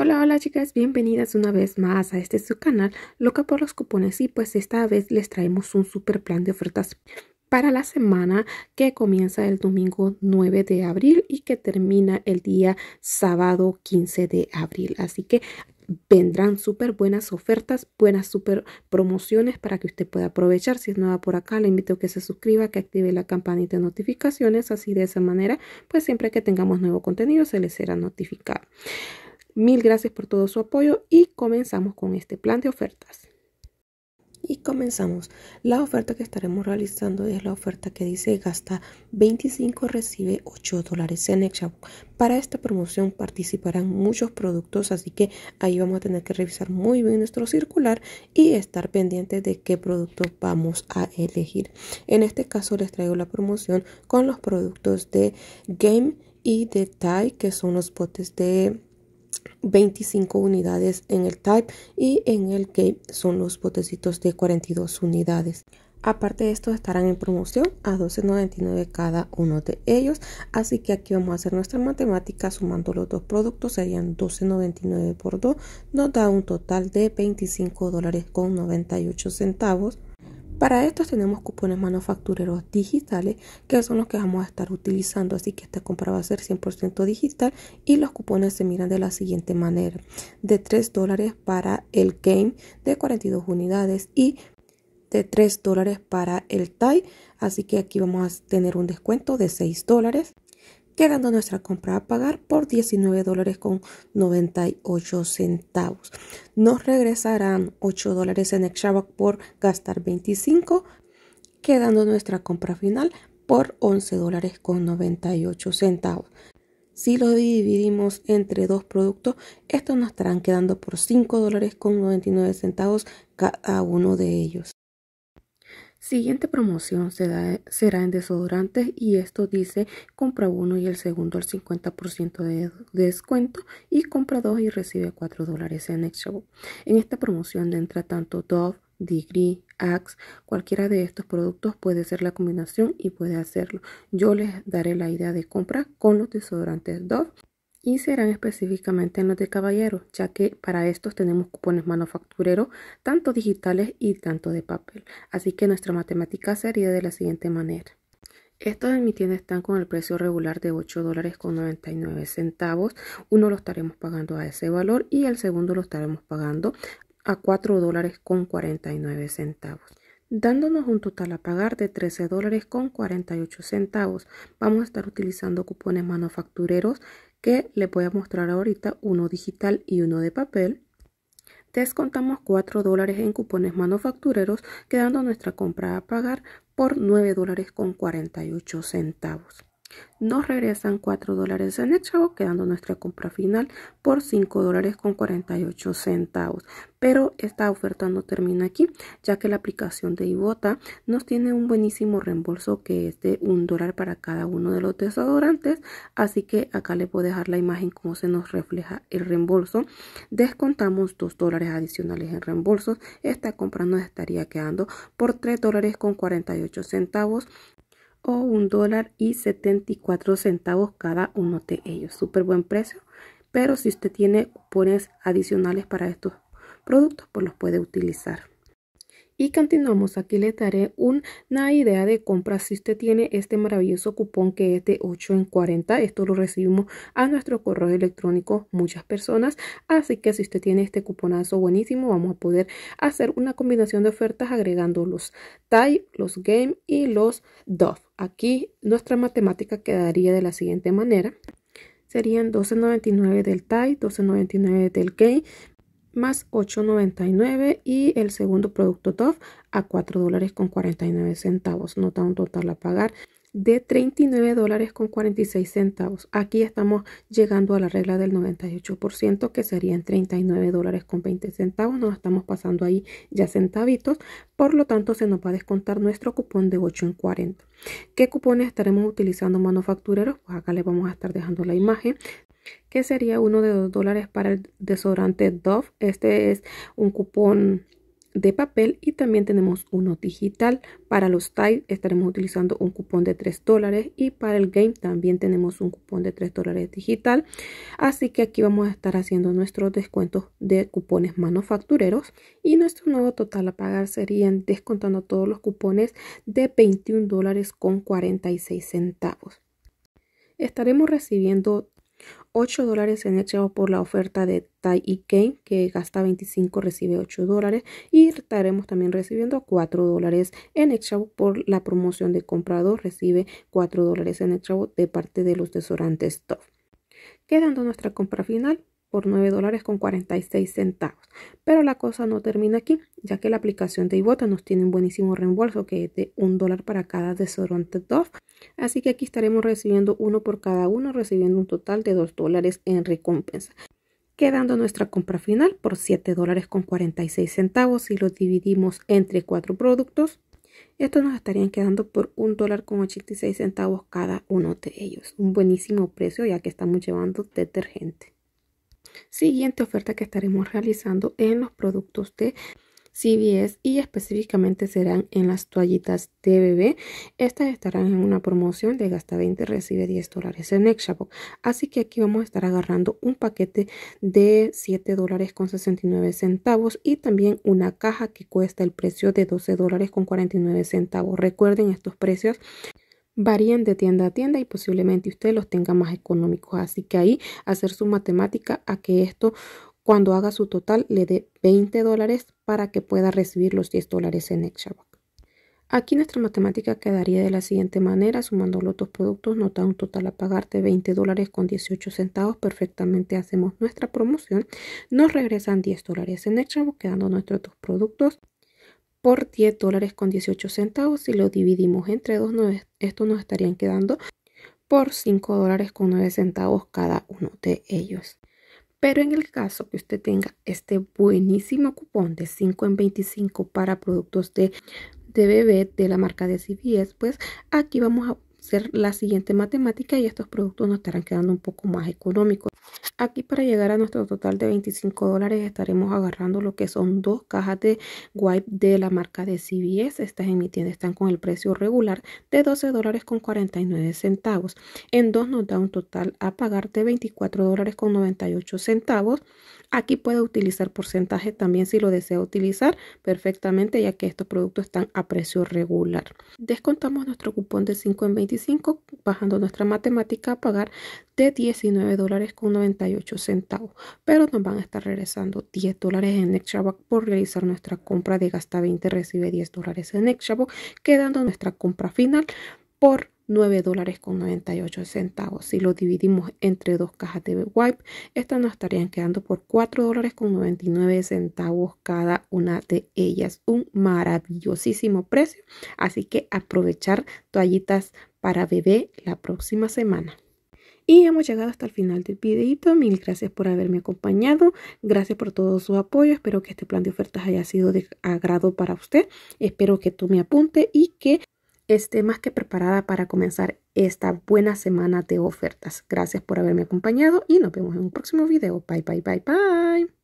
Hola, hola chicas, bienvenidas una vez más a este su canal, loca por los cupones y pues esta vez les traemos un super plan de ofertas para la semana que comienza el domingo 9 de abril y que termina el día sábado 15 de abril. Así que vendrán súper buenas ofertas, buenas súper promociones para que usted pueda aprovechar. Si es nueva por acá, le invito a que se suscriba, que active la campanita de notificaciones. Así de esa manera, pues siempre que tengamos nuevo contenido se les será notificado. Mil gracias por todo su apoyo y comenzamos con este plan de ofertas. Y comenzamos. La oferta que estaremos realizando es la oferta que dice gasta 25, recibe 8 dólares en Exxon. Para esta promoción participarán muchos productos, así que ahí vamos a tener que revisar muy bien nuestro circular y estar pendientes de qué productos vamos a elegir. En este caso les traigo la promoción con los productos de Game y de Thai, que son los botes de 25 unidades en el type y en el que son los botecitos de 42 unidades. Aparte de esto estarán en promoción a 12.99 cada uno de ellos. Así que aquí vamos a hacer nuestra matemática sumando los dos productos. Serían 12.99 por 2. Nos da un total de $25.98. dólares con centavos. Para estos tenemos cupones manufactureros digitales que son los que vamos a estar utilizando, así que esta compra va a ser 100% digital y los cupones se miran de la siguiente manera. De 3 dólares para el game de 42 unidades y de 3 dólares para el tie así que aquí vamos a tener un descuento de 6 dólares quedando nuestra compra a pagar por 19 dólares con 98 centavos. Nos regresarán 8 dólares en extra por gastar 25, quedando nuestra compra final por 11 dólares con 98 centavos. Si lo dividimos entre dos productos, estos nos estarán quedando por 5 dólares con 99 centavos cada uno de ellos. Siguiente promoción será en desodorantes y esto dice compra uno y el segundo al 50% de, descuento y compra dos y recibe 4 dólares en Extra. En esta promoción entra tanto Dove, Degree, Axe, cualquiera de estos productos puede ser la combinación y puede hacerlo. Yo les daré la idea de compra con los desodorantes Dove y serán específicamente en los de caballero, ya que para estos tenemos cupones manufactureros, tanto digitales y tanto de papel. Así que nuestra matemática sería de la siguiente manera. Estos en mi tienda están con el precio regular de ocho dólares con nueve centavos. Uno lo estaremos pagando a ese valor y el segundo lo estaremos pagando a cuatro dólares con nueve centavos dándonos un total a pagar de $13.48, dólares con centavos. Vamos a estar utilizando cupones manufactureros que les voy a mostrar ahorita, uno digital y uno de papel. Descontamos 4 dólares en cupones manufactureros, quedando nuestra compra a pagar por $9.48. dólares con centavos. Nos regresan 4 dólares en efectivo, quedando nuestra compra final por 5 dólares con 48 centavos. Pero esta oferta no termina aquí, ya que la aplicación de Ibota nos tiene un buenísimo reembolso que es de un dólar para cada uno de los desodorantes. Así que acá les puedo dejar la imagen como se nos refleja el reembolso. Descontamos 2 dólares adicionales en reembolsos. Esta compra nos estaría quedando por 3 dólares con 48 centavos o un dólar y 74 centavos cada uno de ellos. Súper buen precio, pero si usted tiene cupones adicionales para estos productos, pues los puede utilizar. Y continuamos, aquí le daré una idea de compra si usted tiene este maravilloso cupón que es de 8 en 40. Esto lo recibimos a nuestro correo electrónico muchas personas. Así que si usted tiene este cuponazo buenísimo, vamos a poder hacer una combinación de ofertas agregando los TIE, los Game y los DOF. Aquí nuestra matemática quedaría de la siguiente manera. Serían 1299 del TAI, 1299 del K, e más 8.99 y el segundo producto DOF a 4 dólares con 49 centavos. Nota un total a pagar de 39 dólares con 46 centavos. Aquí estamos llegando a la regla del 98% que serían 39 dólares con 20 centavos. Nos estamos pasando ahí ya centavitos. Por lo tanto, se nos va a descontar nuestro cupón de 8 en 40. ¿Qué cupones estaremos utilizando manufactureros? Pues acá les vamos a estar dejando la imagen que sería uno de 2 dólares para el desodorante Dove. Este es un cupón de papel y también tenemos uno digital. Para los tiles estaremos utilizando un cupón de 3 dólares y para el game también tenemos un cupón de 3 dólares digital. Así que aquí vamos a estar haciendo nuestros descuentos de cupones manufactureros y nuestro nuevo total a pagar serían descontando todos los cupones de 21 dólares con 46 centavos estaremos recibiendo 8 dólares en extra por la oferta de Tai y Kane, que gasta 25, recibe 8 dólares. Y estaremos también recibiendo 4 dólares en extra por la promoción de comprador, recibe 4 dólares en extra de parte de los tesorantes TOF. Quedando nuestra compra final por 9 dólares con 46 centavos. Pero la cosa no termina aquí, ya que la aplicación de Ibota nos tiene un buenísimo reembolso que es de 1 dólar para cada desodorante Dove. Así que aquí estaremos recibiendo uno por cada uno, recibiendo un total de 2 dólares en recompensa. Quedando nuestra compra final por 7 dólares con 46 centavos si lo dividimos entre 4 productos. Estos nos estarían quedando por un dólar con 86 centavos cada uno de ellos. Un buenísimo precio ya que estamos llevando detergente siguiente oferta que estaremos realizando en los productos de CBS y específicamente serán en las toallitas de bebé. Estas estarán en una promoción de gasta 20, recibe 10 dólares en Extrabox. Así que aquí vamos a estar agarrando un paquete de 7 dólares con 69 centavos y también una caja que cuesta el precio de 12 dólares con 49 centavos. Recuerden estos precios varían de tienda a tienda y posiblemente usted los tenga más económicos. Así que ahí hacer su matemática a que esto cuando haga su total le dé 20 dólares para que pueda recibir los 10 dólares en Extraback. Aquí nuestra matemática quedaría de la siguiente manera, sumando los dos productos nota un total a pagar de 20 dólares con 18 centavos, perfectamente hacemos nuestra promoción, nos regresan 10 dólares en extra, quedando nuestros dos productos por 10 dólares con 18 centavos. Si lo dividimos entre dos, estos esto nos estarían quedando por 5 dólares con 9 centavos cada uno de ellos. Pero en el caso que usted tenga este buenísimo cupón de 5 en 25 para productos de, de bebé de la marca de CBS, pues aquí vamos a hacer la siguiente matemática y estos productos nos estarán quedando un poco más económicos. Aquí para llegar a nuestro total de 25 dólares estaremos agarrando lo que son dos cajas de wipe de la marca de CBS. Estas en mi tienda están con el precio regular de 12 dólares con 49 centavos. En dos nos da un total a pagar de 24 dólares con 98 centavos. Aquí puede utilizar porcentaje también si lo desea utilizar perfectamente ya que estos productos están a precio regular. Descontamos nuestro cupón de 5 en 25 bajando nuestra matemática a pagar de 19 dólares con 98 centavos, pero nos van a estar regresando 10 dólares en extrava por realizar nuestra compra de gasta 20, recibe 10 dólares en extravo quedando nuestra compra final por 9 dólares con 98 centavos. Si lo dividimos entre dos cajas de wipe, estas nos estarían quedando por 4 dólares con 99 centavos cada una de ellas. Un maravillosísimo precio. Así que aprovechar toallitas para bebé la próxima semana. Y hemos llegado hasta el final del videito. Mil gracias por haberme acompañado. Gracias por todo su apoyo. Espero que este plan de ofertas haya sido de agrado para usted. Espero que tú me apunte y que esté más que preparada para comenzar esta buena semana de ofertas. Gracias por haberme acompañado y nos vemos en un próximo video. Bye, bye, bye, bye.